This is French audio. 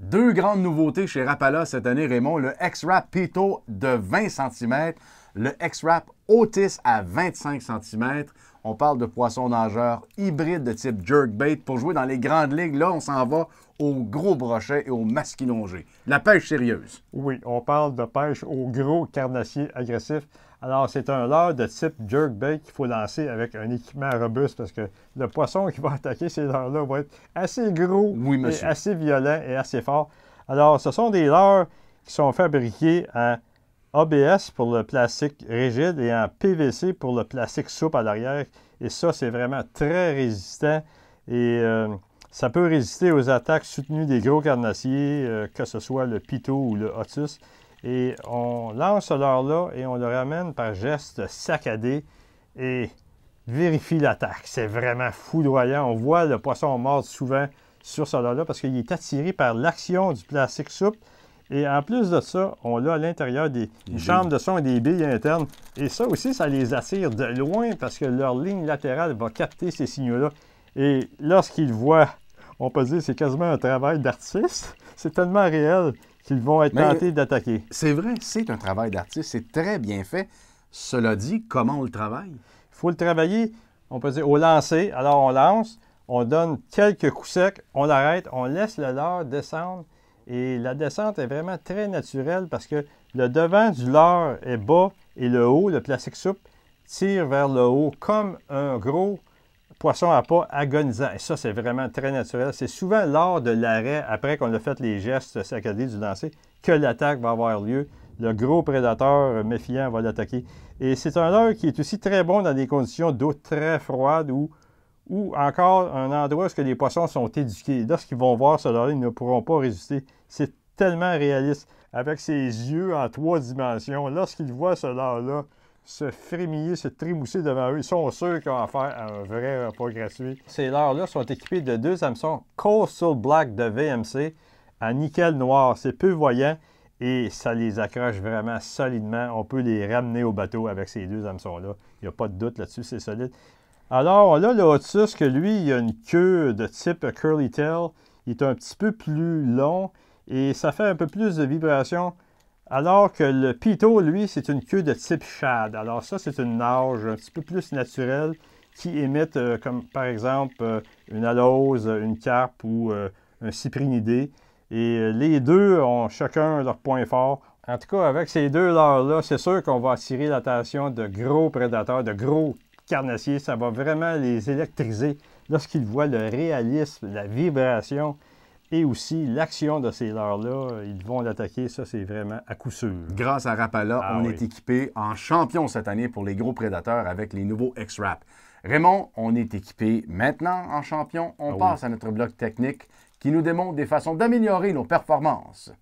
Deux grandes nouveautés chez Rapala cette année, Raymond, le X-Rap Pito de 20 cm le x rap Otis à 25 cm. On parle de poisson nageur hybride de type jerkbait. Pour jouer dans les grandes ligues, là, on s'en va au gros brochet et au masquinongé. La pêche sérieuse. Oui, on parle de pêche au gros carnassier agressif. Alors, c'est un leurre de type jerkbait qu'il faut lancer avec un équipement robuste parce que le poisson qui va attaquer ces leurres-là va être assez gros, oui, et assez violent et assez fort. Alors, ce sont des leurres qui sont fabriqués en ABS pour le plastique rigide et en PVC pour le plastique souple à l'arrière. Et ça, c'est vraiment très résistant et euh, ça peut résister aux attaques soutenues des gros carnassiers, euh, que ce soit le Pito ou le otus Et on lance ce leurre-là et on le ramène par geste saccadé et vérifie l'attaque. C'est vraiment foudroyant. On voit le poisson mordre souvent sur ce leurre-là parce qu'il est attiré par l'action du plastique souple et en plus de ça, on a à l'intérieur des chambres de son et des billes internes. Et ça aussi, ça les attire de loin parce que leur ligne latérale va capter ces signaux-là. Et lorsqu'ils voient, on peut dire c'est quasiment un travail d'artiste. C'est tellement réel qu'ils vont être tentés d'attaquer. C'est vrai, c'est un travail d'artiste. C'est très bien fait. Cela dit, comment on le travaille? Il faut le travailler, on peut dire, au lancer. Alors, on lance, on donne quelques coups secs, on l'arrête, on laisse le leurre descendre. Et la descente est vraiment très naturelle parce que le devant du leurre est bas et le haut, le plastique souple, tire vers le haut comme un gros poisson à pas agonisant. Et ça, c'est vraiment très naturel. C'est souvent lors de l'arrêt, après qu'on a fait les gestes saccadés du lancer, que l'attaque va avoir lieu. Le gros prédateur méfiant va l'attaquer. Et c'est un leurre qui est aussi très bon dans des conditions d'eau très froide ou, ou encore un endroit où les poissons sont éduqués. Lorsqu'ils vont voir cela, ils ne pourront pas résister. C'est tellement réaliste. Avec ses yeux en trois dimensions, lorsqu'ils voient cela, là, se frémiller, se trémousser devant eux. Ils sont sûrs qu'ils vont faire un vrai repas gratuit. Ces leurres-là sont équipés de deux hameçons Coastal Black de VMC à nickel noir. C'est peu voyant et ça les accroche vraiment solidement. On peut les ramener au bateau avec ces deux hameçons-là. Il n'y a pas de doute là-dessus, c'est solide. Alors là, le Lotus, que lui, il a une queue de type curly tail, il est un petit peu plus long et ça fait un peu plus de vibrations. Alors que le Pito, lui, c'est une queue de type shad. Alors ça, c'est une nage un petit peu plus naturelle qui émet euh, comme par exemple, euh, une alose, une carpe ou euh, un cyprinidé. Et les deux ont chacun leur point fort. En tout cas, avec ces deux là c'est sûr qu'on va attirer l'attention de gros prédateurs, de gros carnassiers. Ça va vraiment les électriser lorsqu'ils voient le réalisme, la vibration et aussi l'action de ces leurres-là. Ils vont l'attaquer, ça c'est vraiment à coup sûr. Grâce à Rapala, ah on est équipé en champion cette année pour les gros prédateurs avec les nouveaux X-Rap. Raymond, on est équipé maintenant en champion. On ah passe à notre bloc technique qui nous démontre des façons d'améliorer nos performances.